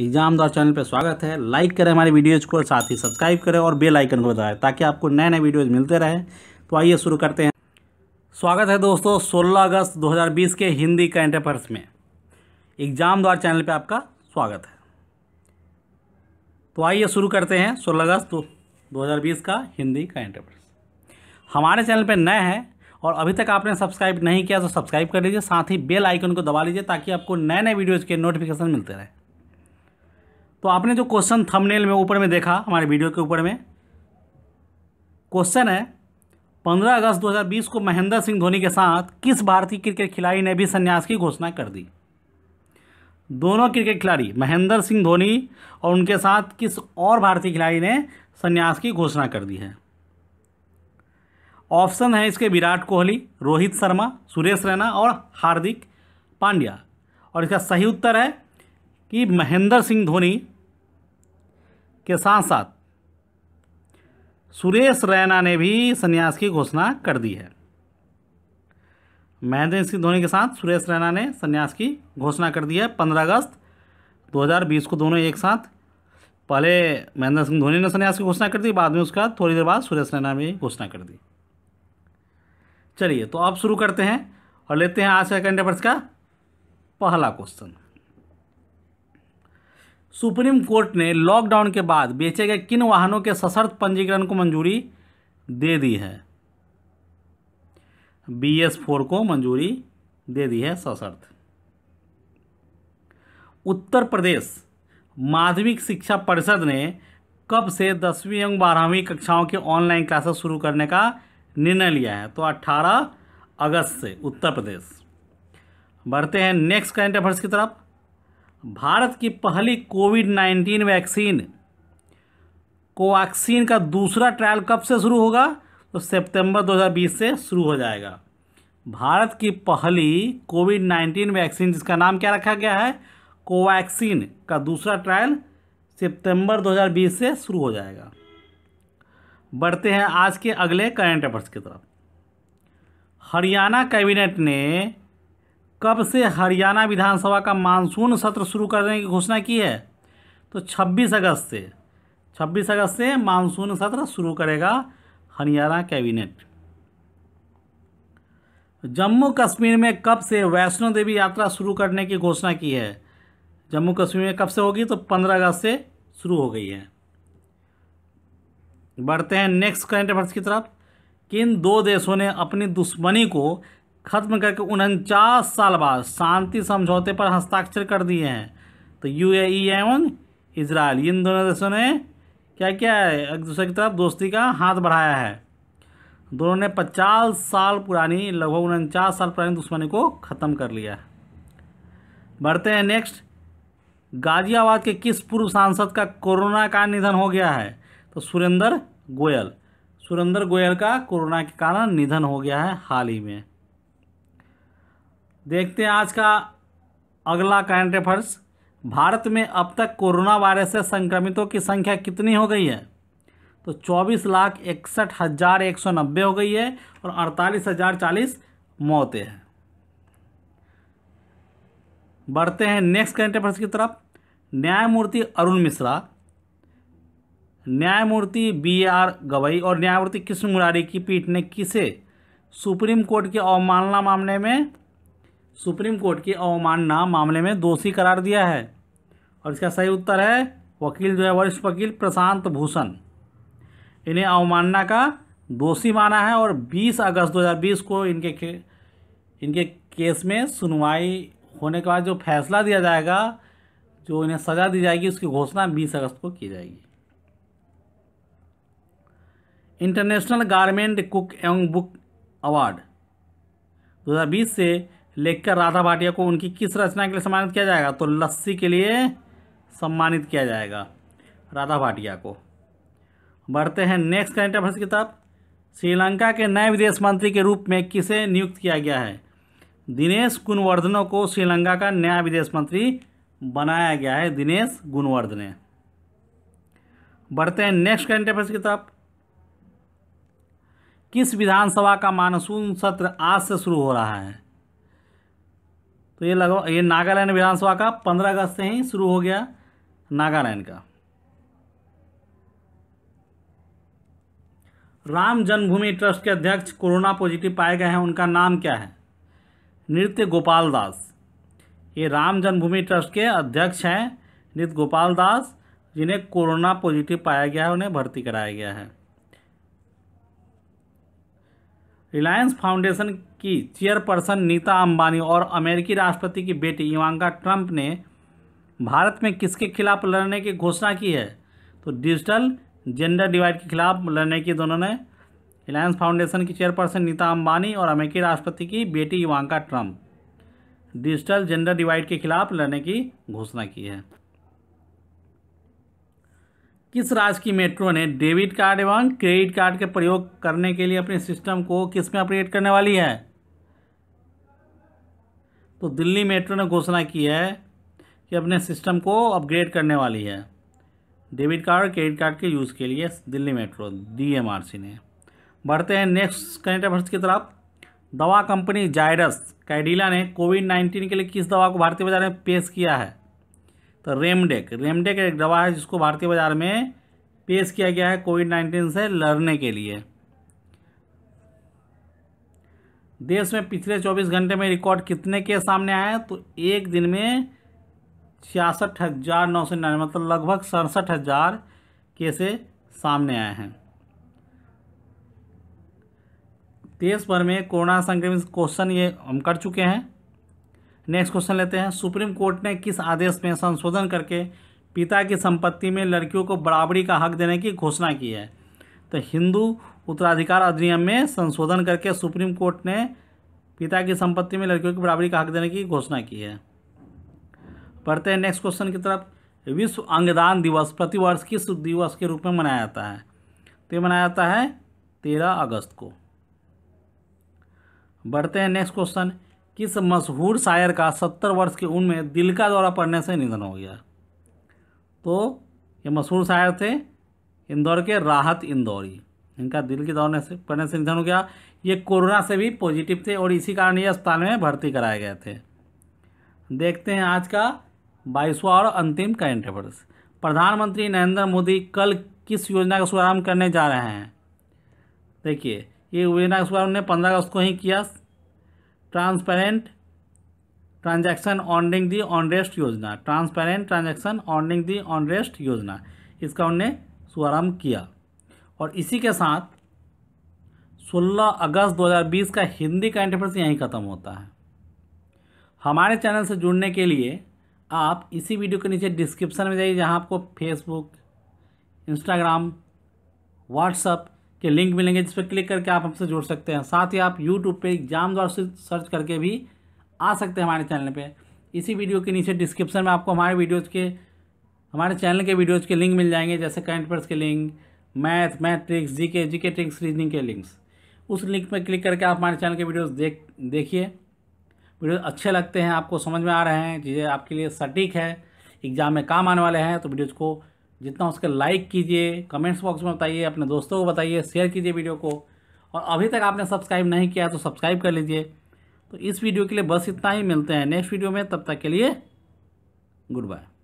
exam दौर channel पर स्वागत है लाइक करें हमारे वीडियोज़ को साथ ही सब्सक्राइब करें और बेल आइकन को बताएं ताकि आपको नए नए वीडियोज़ मिलते रहे तो आइए शुरू करते हैं स्वागत है दोस्तों 16 अगस्त 2020 के हिंदी करंट अफेयर्स में एग्जाम द्वार चैनल पर आपका स्वागत है तो आइए शुरू करते हैं सोलह अगस्त दो का हिंदी करंट अफेयर्स हमारे चैनल पर नए हैं और अभी तक आपने सब्सक्राइब नहीं किया तो सब्सक्राइब कर लीजिए साथ ही बेल आइकन को दबा लीजिए ताकि आपको नए नए वीडियोज़ के नोटिफिकेशन मिलते रहें तो आपने जो क्वेश्चन थंबनेल में ऊपर में देखा हमारे वीडियो के ऊपर में क्वेश्चन है 15 अगस्त 2020 को महेंद्र सिंह धोनी के साथ किस भारतीय क्रिकेट खिलाड़ी ने भी संन्यास की घोषणा कर दी दोनों क्रिकेट खिलाड़ी महेंद्र सिंह धोनी और उनके साथ किस और भारतीय खिलाड़ी ने संन्यास की घोषणा कर दी है ऑप्शन है इसके विराट कोहली रोहित शर्मा सुरेश रैना और हार्दिक पांड्या और इसका सही उत्तर है कि महेंद्र सिंह धोनी के साथ साथ सुरेश रैना ने भी संन्यास की घोषणा कर दी है महेंद्र सिंह धोनी के साथ सुरेश रैना ने संन्यास की घोषणा कर दी है पंद्रह अगस्त 2020 को दोनों एक साथ पहले महेंद्र सिंह धोनी ने संन्यास की घोषणा कर दी बाद में उसका थोड़ी देर बाद सुरेश रैना ने घोषणा कर दी चलिए तो अब शुरू करते हैं और लेते हैं आज के कैंडेपर्स का पहला क्वेश्चन सुप्रीम कोर्ट ने लॉकडाउन के बाद बेचे गए किन वाहनों के सशर्त पंजीकरण को मंजूरी दे दी है बी एस फोर को मंजूरी दे दी है सशर्त उत्तर प्रदेश माध्यमिक शिक्षा परिषद ने कब से दसवीं एवं बारहवीं कक्षाओं के ऑनलाइन क्लासेस शुरू करने का निर्णय लिया है तो 18 अगस्त से उत्तर प्रदेश बढ़ते हैं नेक्स्ट करंट अफेयर्स की तरफ भारत की पहली कोविड नाइन्टीन वैक्सीन कोवैक्सीन का दूसरा ट्रायल कब से शुरू होगा तो सितंबर 2020 से शुरू हो जाएगा भारत की पहली कोविड नाइन्टीन वैक्सीन जिसका नाम क्या रखा गया है कोवैक्सीन का दूसरा ट्रायल सितंबर 2020 से शुरू हो जाएगा बढ़ते हैं आज के अगले करंट अफेयर्स की तरफ हरियाणा कैबिनेट ने कब से हरियाणा विधानसभा का मानसून सत्र शुरू करने की घोषणा की है तो 26 अगस्त से 26 अगस्त से मानसून सत्र शुरू करेगा हरियाणा कैबिनेट जम्मू कश्मीर में कब से वैष्णो देवी यात्रा शुरू करने की घोषणा की है जम्मू कश्मीर में कब से होगी तो 15 अगस्त से शुरू हो गई है बढ़ते हैं नेक्स्ट करंट अफेयर्स की तरफ किन दो देशों ने अपनी दुश्मनी को खत्म करके उनचास साल बाद शांति समझौते पर हस्ताक्षर कर दिए हैं तो यू एवं इसराइल इन दोनों देशों ने क्या क्या है एक दूसरे की तरफ दोस्ती का हाथ बढ़ाया है दोनों ने पचास साल पुरानी लगभग उनचास साल पुरानी दुश्मनी को ख़त्म कर लिया बढ़ते हैं नेक्स्ट गाजियाबाद के किस पूर्व सांसद का कोरोना का निधन हो गया है तो सुरेंद्र गोयल सुरेंद्र गोयल का कोरोना के कारण निधन हो गया है हाल ही में देखते हैं आज का अगला करंट अफेयर्स भारत में अब तक कोरोना वायरस से संक्रमितों की संख्या कितनी हो गई है तो चौबीस लाख इकसठ हज़ार एक सौ नब्बे हो गई है और अड़तालीस हज़ार चालीस मौतें हैं बढ़ते हैं नेक्स्ट करंट अफेयर्स की तरफ न्यायमूर्ति अरुण मिश्रा न्यायमूर्ति बी आर गवई और न्यायमूर्ति कृष्ण मुरारी की पीठ ने किसे सुप्रीम कोर्ट के अवमानना मामले में सुप्रीम कोर्ट की अवमानना मामले में दोषी करार दिया है और इसका सही उत्तर है वकील जो है वरिष्ठ वकील प्रशांत भूषण इन्हें अवमानना का दोषी माना है और 20 अगस्त 2020 को इनके के, इनके केस में सुनवाई होने के बाद जो फैसला दिया जाएगा जो इन्हें सज़ा दी जाएगी उसकी घोषणा 20 अगस्त को की जाएगी इंटरनेशनल गारमेंट कुक एवं बुक अवार्ड 2020 से लेखकर राधा भाटिया को उनकी किस रचना के लिए सम्मानित किया जाएगा तो लस्सी के लिए सम्मानित किया जाएगा राधा भाटिया को बढ़ते हैं नेक्स्ट करंट अफेयर्स किताब श्रीलंका के नए विदेश मंत्री के रूप में किसे नियुक्त किया गया है दिनेश गुणवर्धनों को श्रीलंका का नया विदेश मंत्री बनाया गया है दिनेश गुणवर्धने बढ़ते हैं नेक्स्ट करंट अफेयर्स किताब किस विधानसभा का मानसून सत्र आज से शुरू हो रहा है तो ये लगा ये नागालैंड विधानसभा का पंद्रह अगस्त से ही शुरू हो गया नागालैंड का राम जन्मभूमि ट्रस्ट के अध्यक्ष कोरोना पॉजिटिव पाए गए हैं उनका नाम क्या है नृत्य गोपाल दास ये राम जन्मभूमि ट्रस्ट के अध्यक्ष हैं नृत्य गोपाल दास जिन्हें कोरोना पॉजिटिव पाया गया है उन्हें भर्ती कराया गया है रिलायंस फाउंडेशन की चेयरपर्सन नीता अंबानी और अमेरिकी राष्ट्रपति की बेटी इवांका ट्रंप ने भारत में किसके खिलाफ लड़ने की घोषणा की है तो डिजिटल जेंडर डिवाइड के खिलाफ लड़ने की दोनों ने रिलायंस फाउंडेशन की चेयरपर्सन नीता अंबानी और अमेरिकी राष्ट्रपति की बेटी Ivanka Trump digital gender divide के खिलाफ लड़ने की घोषणा की है किस राज्य की मेट्रो ने डेबिट कार्ड एवं क्रेडिट कार्ड के प्रयोग करने के लिए अपने सिस्टम को किस में अपडेट करने वाली है तो दिल्ली मेट्रो ने घोषणा की है कि अपने सिस्टम को अपग्रेड करने वाली है डेबिट कार्ड और क्रेडिट कार्ड के यूज़ के लिए दिल्ली मेट्रो डीएमआरसी ने बढ़ते हैं नेक्स्ट करेंट अफेयर्स की तरफ दवा कंपनी जायरस कैडिला ने कोविड नाइन्टीन के लिए किस दवा को भारतीय बाजार में पेश किया है तो रेमडेक रेमडेक एक दवा है जिसको भारतीय बाजार में पेश किया गया है कोविड नाइन्टीन से लड़ने के लिए देश में पिछले 24 घंटे में रिकॉर्ड कितने केस सामने आए हैं तो एक दिन में छियासठ हज़ार नौ सौ निन्यानवे मतलब लगभग सड़सठ हज़ार केसे सामने आए हैं देश भर में कोरोना संक्रमित क्वेश्चन ये हम कर चुके हैं नेक्स्ट क्वेश्चन लेते हैं सुप्रीम कोर्ट ने किस आदेश में संशोधन करके पिता की संपत्ति में लड़कियों को बराबरी का हक देने की घोषणा की है तो हिंदू उत्तराधिकार अधिनियम में संशोधन करके सुप्रीम कोर्ट ने पिता की संपत्ति में लड़कियों की बराबरी का हक देने की घोषणा की है पढ़ते हैं नेक्स्ट क्वेश्चन की तरफ विश्व अंगदान दिवस प्रतिवर्ष किस दिवस के रूप में मनाया जाता है तो ये मनाया जाता है तेरह अगस्त को बढ़ते हैं नेक्स्ट क्वेश्चन किस मशहूर शायर का सत्तर वर्ष की उम्र में दिल का दौरा पड़ने से निधन हो गया तो ये मशहूर शायर थे इंदौर के राहत इंदौरी इनका दिल की दौड़ने से पड़ने से निधन हो गया ये कोरोना से भी पॉजिटिव थे और इसी कारण ये अस्पताल में भर्ती कराए गए थे देखते हैं आज का बाईसवा और अंतिम करंट अफेयर्स प्रधानमंत्री नरेंद्र मोदी कल किस योजना का शुभारंभ करने जा रहे हैं देखिए ये योजना का शुभारंभ ने पंद्रह अगस्त को ही किया ट्रांसपेरेंट ट्रांजैक्शन ऑनडिंग दी ऑनरेस्ट योजना ट्रांसपेरेंट ट्रांजैक्शन ऑनडिंग दी ऑनरेस्ट योजना इसका उन्होंने शुभारंभ किया और इसी के साथ 16 अगस्त 2020 का हिंदी का इंटरफेस यहीं ख़त्म होता है हमारे चैनल से जुड़ने के लिए आप इसी वीडियो के नीचे डिस्क्रिप्शन में जाइए जहां आपको फेसबुक इंस्टाग्राम व्हाट्सअप के लिंक मिलेंगे जिस पर क्लिक करके आप हमसे जुड़ सकते हैं साथ ही आप यूट्यूब पर एग्जाम द्वारा सर्च करके भी आ सकते हैं हमारे चैनल पर इसी वीडियो के नीचे डिस्क्रिप्शन में आपको हमारे वीडियोज़ के हमारे चैनल के वीडियोज़ के लिंक मिल जाएंगे जैसे करंट के लिंक मैथ मैथ्रिक्स जी K G K tricks reasoning के लिंक्स उस लिंक पर क्लिक करके आप हमारे चैनल के वीडियोस देख देखिए वीडियोस अच्छे लगते हैं आपको समझ में आ रहे हैं चीज़ें आपके लिए सटीक है एग्ज़ाम में काम आने वाले हैं तो वीडियोज़ को जितना उसके लाइक कीजिए कमेंट्स बॉक्स में बताइए अपने दोस्तों को बताइए शेयर कीजिए वीडियो को और अभी तक आपने सब्सक्राइब नहीं किया है तो सब्सक्राइब कर लीजिए तो इस वीडियो के लिए बस इतना ही मिलते हैं नेक्स्ट वीडियो में तब तक के लिए गुड बाय